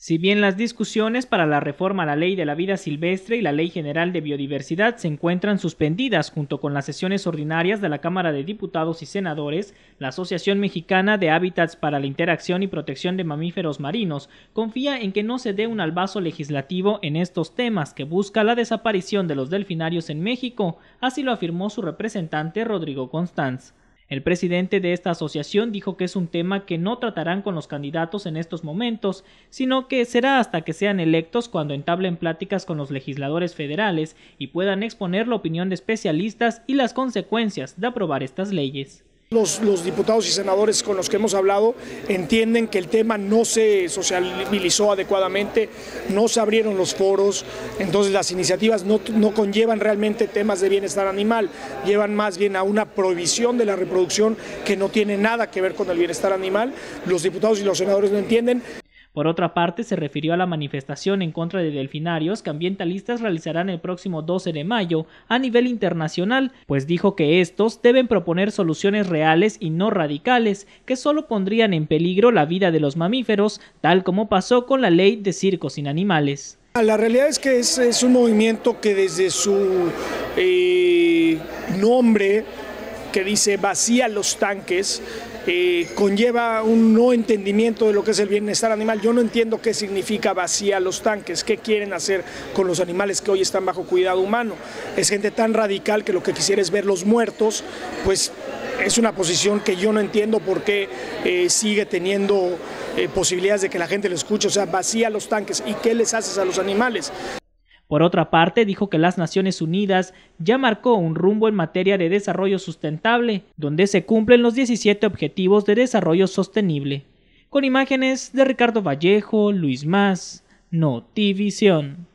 Si bien las discusiones para la reforma a la Ley de la Vida Silvestre y la Ley General de Biodiversidad se encuentran suspendidas junto con las sesiones ordinarias de la Cámara de Diputados y Senadores, la Asociación Mexicana de Hábitats para la Interacción y Protección de Mamíferos Marinos confía en que no se dé un albazo legislativo en estos temas que busca la desaparición de los delfinarios en México, así lo afirmó su representante Rodrigo Constanz. El presidente de esta asociación dijo que es un tema que no tratarán con los candidatos en estos momentos, sino que será hasta que sean electos cuando entablen pláticas con los legisladores federales y puedan exponer la opinión de especialistas y las consecuencias de aprobar estas leyes. Los, diputados y senadores con los que hemos hablado entienden que el tema no se socializó adecuadamente, no se abrieron los foros, entonces las iniciativas no, no conllevan realmente temas de bienestar animal, llevan más bien a una prohibición de la reproducción que no tiene nada que ver con el bienestar animal. Los diputados y los senadores no entienden. Por otra parte, se refirió a la manifestación en contra de delfinarios que ambientalistas realizarán el próximo 12 de mayo a nivel internacional, pues dijo que estos deben proponer soluciones reales y no radicales que solo pondrían en peligro la vida de los mamíferos, tal como pasó con la ley de circos sin animales. Ah, la realidad es que es, un movimiento que desde su eh, nombre dice vacía los tanques eh, conlleva un no entendimiento de lo que es el bienestar animal. Yo no entiendo qué significa vacía los tanques, qué quieren hacer con los animales que hoy están bajo cuidado humano. Es gente tan radical que lo que quisiera es los muertos, pues es una posición que yo no entiendo por qué eh, sigue teniendo eh, posibilidades de que la gente lo escuche, o sea, vacía los tanques. ¿Y qué les haces a los animales? Por otra parte, dijo que las Naciones Unidas ya marcó un rumbo en materia de desarrollo sustentable, donde se cumplen los 17 Objetivos de Desarrollo Sostenible. Con imágenes de Ricardo Vallejo, Luis Más, Notivisión.